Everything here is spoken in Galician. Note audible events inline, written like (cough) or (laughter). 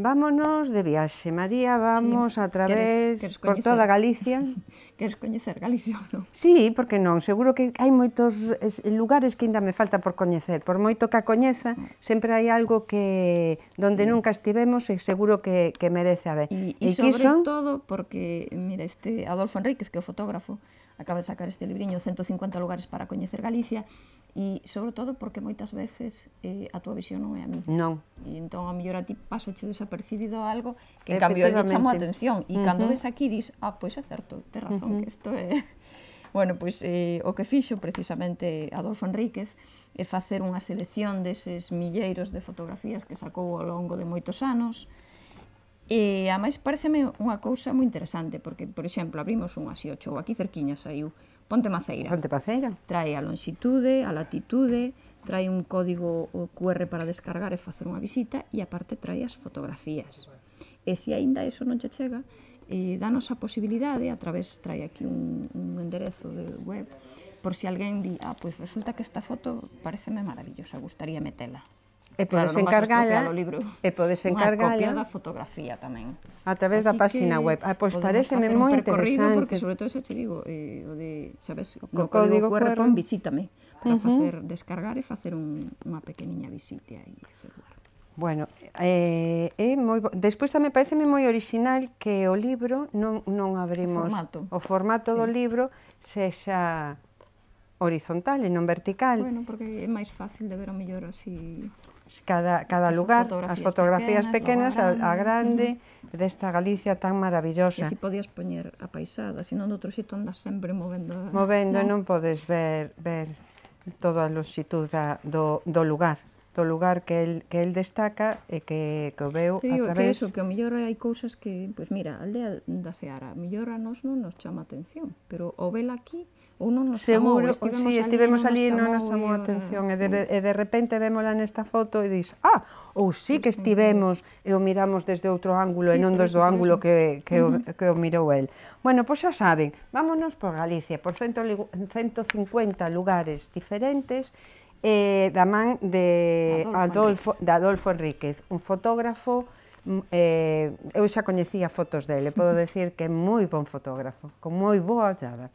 Vámonos de viaxe, María, vamos sí, a través queres, queres por toda Galicia. (laughs) Queres coñecer Galicia ou non? Sí, porque non, seguro que hai moitos lugares que ainda me falta por coñecer. Por moito que a coñeza, ah. sempre hai algo que donde sí. nunca estivemos e seguro que, que merece haber. E, e sobre son... todo porque, mira, este Adolfo Enríquez, que é o fotógrafo, acaba de sacar este libriño 150 lugares para coñecer Galicia e sobre todo porque moitas veces eh, a túa visión non é a mí. Non. E entón a mellor a ti pasache desapercibido algo que en cambio lle chamou a atención e uh -huh. cando ves aquí dis, ah, pois é certo, te razón, uh -huh. que isto é... (laughs) Bueno, pois eh, o que fixo precisamente Adolfo Enríquez é facer unha selección deses milleiros de fotografías que sacou ao longo de moitos anos, E, a máis, pareceme unha cousa moi interesante, porque, por exemplo, abrimos un así ocho, aquí cerquiña saiu, Ponte Maceira. Ponte Maceira. Trae a longitude, a latitude, trae un código QR para descargar e facer unha visita, e aparte trae as fotografías. E se aínda eso non che chega, eh, danos a posibilidade, a través, trae aquí un, un enderezo de web, por si alguén di, ah, pois resulta que esta foto pareceme maravillosa, gustaría metela. E podes claro, encargala, libro. e podes encargala... Unha copia da fotografía tamén. A través Así da página web. Ah, pois pareceme moi interesante. Porque sobre todo xa te digo, eh, o de, sabes, o no código, código QR, pon visítame, para uh -huh. facer, descargar e facer un, unha pequeniña visita aí ese lugar. Bueno, eh, é eh, moi bo... despois tamén pareceme moi orixinal que o libro non non abrimos o formato, o formato sí. do libro sexa horizontal e non vertical. Bueno, porque é máis fácil de ver o mellor así cada, cada lugar, fotografías as fotografías pequenas, pequenas a, a grande, uh -huh. desta Galicia tan maravillosa. E se podías poñer a paisada, senón do outro xito andas sempre movendo. Movendo, non, non podes ver, ver toda a luxitud da, do, do lugar do lugar que el, que el destaca e eh, que, que o veo Te digo, a través... Que eso, que o mellor hai cousas que, pois pues mira, a aldea da Seara, mellor a nos non nos chama atención, pero o vela aquí ou non nos Seguro, chamou, estivemos, sí, estivemos ali, non nos chamou a atención, e, de, e de repente vémola nesta foto e dis, ah, ou sí que estivemos e o miramos desde outro ángulo sí, e non desde o ángulo que, que, uh -huh. o, que o mirou el. Bueno, pois xa saben, vámonos por Galicia, por 150 lugares diferentes eh, da man de Adolfo, Adolfo de Adolfo Enríquez, un fotógrafo mm, eh, eu xa coñecía fotos dele, podo (laughs) decir que é moi bon fotógrafo, con moi boa hallada.